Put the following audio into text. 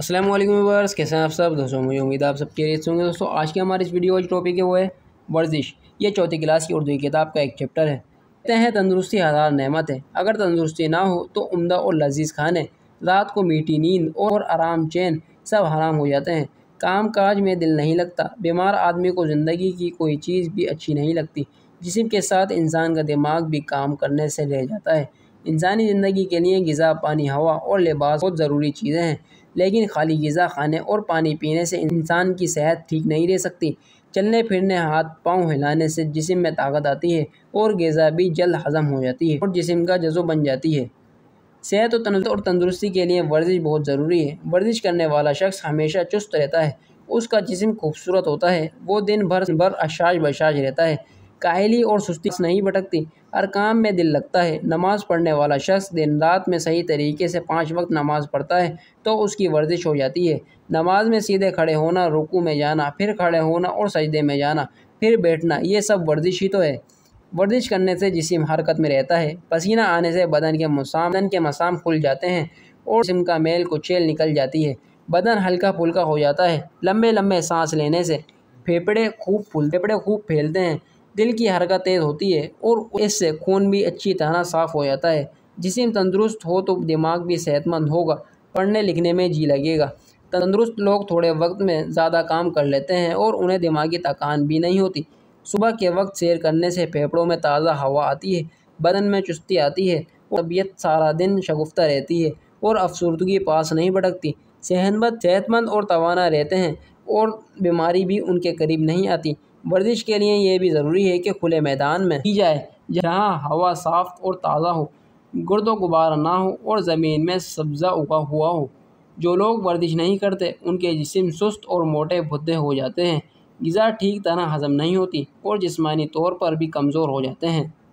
Aslam viewers कैसे हैं आप सब दोस्तों मुझे उम्मीद है आप सब कैसे होंगे दोस्तों आज के हमारे इस वीडियो का टॉपिक है वो है वर्जिश ये चौथी क्लास की उर्दू किताब का एक चैप्टर है कहते हैं तंदुरुस्ती हज़ार नहमत है अगर तंदुरुस्ती ना हो तो उमदा और लजीज़ खाने रात को मीठी नींद और आराम चैन सब हराम हो जाते हैं काम काज में दिल नहीं लगता बीमार आदमी को ज़िंदगी की कोई चीज़ भी अच्छी नहीं लगती जिसम के साथ इंसान का दिमाग भी काम करने से रह जाता है इंसानी ज़िंदगी के लिए गज़ा पानी हवा और लिबास बहुत ज़रूरी चीज़ें हैं लेकिन खाली गज़ा खाने और पानी पीने से इंसान की सेहत ठीक नहीं रह सकती चलने फिरने हाथ पाँव हिलाने से जिसम में ताकत आती है और गज़ा भी जल्द हज़म हो जाती है और जिसम का जजो बन जाती है सेहत और तंद और तंदुरुस्ती के लिए वर्जिश बहुत ज़रूरी है वर्जिश करने वाला शख्स हमेशा चुस्त रहता है उसका जिसम खूबसूरत होता है वो दिन भर भर अशाज बशाज रहता है काहली और सुस्ती नहीं भटकती हर काम में दिल लगता है नमाज़ पढ़ने वाला शख्स दिन रात में सही तरीके से पाँच वक्त नमाज़ पढ़ता है तो उसकी वर्जिश हो जाती है नमाज में सीधे खड़े होना रुकू में जाना फिर खड़े होना और सजदे में जाना फिर बैठना ये सब वर्जिश ही तो है वर्जिश करने से जिसम हरकत में रहता है पसीना आने से बदन के मसाम के मसाम खुल जाते हैं और जिसम का मेल कुचेल निकल जाती है बदन हल्का फुल्का हो जाता है लंबे लंबे सांस लेने से फेफड़े खूब फूल फेफड़े खूब फैलते हैं दिल की हरकत तेज होती है और इससे खून भी अच्छी तरह साफ़ हो जाता है जिसम तंदरुस्त हो तो दिमाग भी सेहतमंद होगा पढ़ने लिखने में जी लगेगा तंदरुस्त लोग थोड़े वक्त में ज़्यादा काम कर लेते हैं और उन्हें दिमागी थकान भी नहीं होती सुबह के वक्त सैर करने से फेफड़ों में ताज़ा हवा आती है बदन में चुस्ती आती है और तबीयत सारा दिन शगुफ्ता रहती है और अफसरदगी पास नहीं भटकती सेहतमंद सेहतमंद और तोाना रहते हैं और बीमारी भी उनके करीब नहीं आती वर्जिश के लिए यह भी ज़रूरी है कि खुले मैदान में की जाए जहाँ हवा साफ़ और ताज़ा हो गर्द गुबार ना हो और ज़मीन में सब्ज़ा उगा हुआ हो जो लोग वर्जिश नहीं करते उनके जिसम सुस्त और मोटे भुद्दे हो जाते हैं गज़ा ठीक तरह हज़म नहीं होती और जिसमानी तौर पर भी कमज़ोर हो जाते हैं